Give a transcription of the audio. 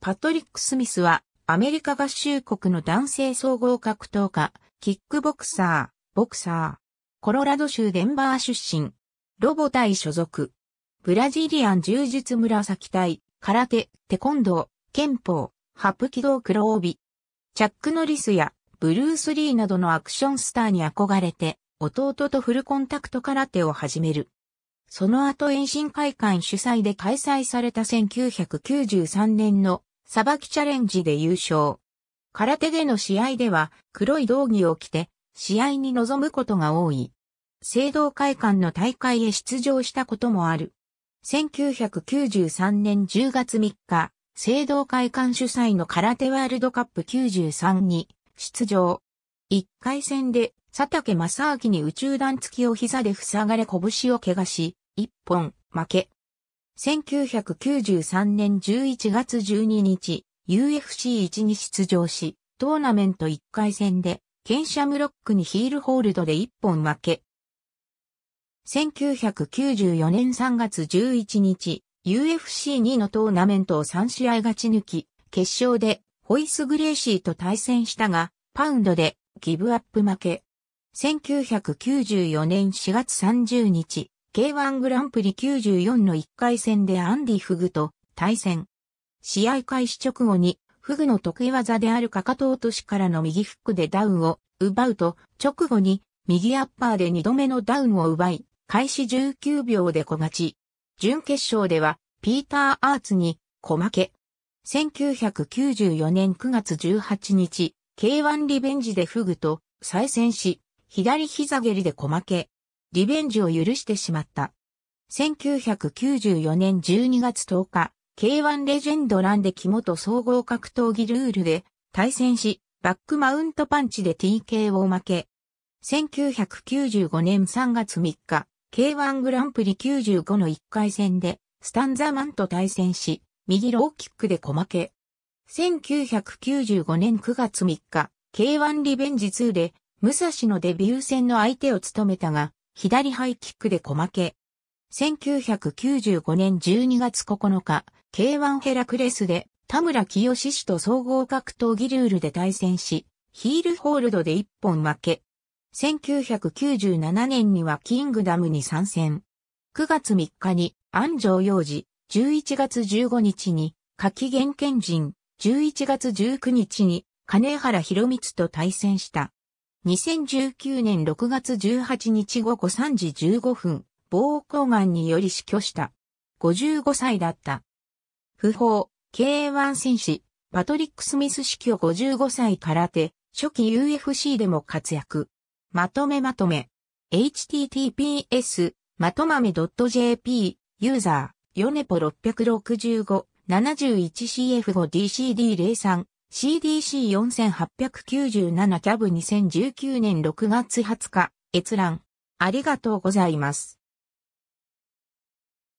パトリック・スミスは、アメリカ合衆国の男性総合格闘家、キックボクサー、ボクサー、コロラド州デンバー出身、ロボ隊所属、ブラジリアン柔術紫隊、空手、テコンドー、憲法、ハプキドー黒帯。チャック・ノリスやブルース・リーなどのアクションスターに憧れて、弟とフルコンタクト空手を始める。その後遠心会館主催で開催された1993年のさばきチャレンジで優勝。空手での試合では黒い道着を着て試合に臨むことが多い。聖堂会館の大会へ出場したこともある。1993年10月3日、聖堂会館主催の空手ワールドカップ93に出場。1回戦で佐竹正明に宇宙弾付きを膝で塞がれ拳を怪我し、1本負け。1993年11月12日、UFC1 に出場し、トーナメント1回戦で、ケンシャムロックにヒールホールドで1本負け。1994年3月11日、UFC2 のトーナメントを3試合勝ち抜き、決勝でホイス・グレーシーと対戦したが、パウンドでギブアップ負け。1994年4月30日、K1 グランプリ94の1回戦でアンディ・フグと対戦。試合開始直後に、フグの得意技であるかかと落としからの右フックでダウンを奪うと、直後に右アッパーで2度目のダウンを奪い、開始19秒で小勝ち。準決勝では、ピーター・アーツに小負け。1994年9月18日、K1 リベンジでフグと再戦し、左膝蹴りで小負け。リベンジを許してしまった。1994年12月10日、K1 レジェンドランで肝と総合格闘技ルールで対戦し、バックマウントパンチで TK を負け。1995年3月3日、K1 グランプリ95の1回戦で、スタンザマンと対戦し、右ローキックで小負け。1995年9月3日、K1 リベンジ2で、武蔵のデビュー戦の相手を務めたが、左ハイキックで小負け。1995年12月9日、K1 ヘラクレスで田村清志氏と総合格闘技ルールで対戦し、ヒールホールドで一本負け。1997年にはキングダムに参戦。9月3日に安城洋二、11月15日に柿原賢人、11月19日に金原博光と対戦した。2019年6月18日午後3時15分、暴行癌により死去した。55歳だった。不法、K1 戦士、パトリック・スミス死去55歳空手、初期 UFC でも活躍。まとめまとめ。https, まとまめ .jp、ユーザー、ヨネポ 665-71CF5DCD03、CDC4897 キャブ2019年6月20日、閲覧。ありがとうございます。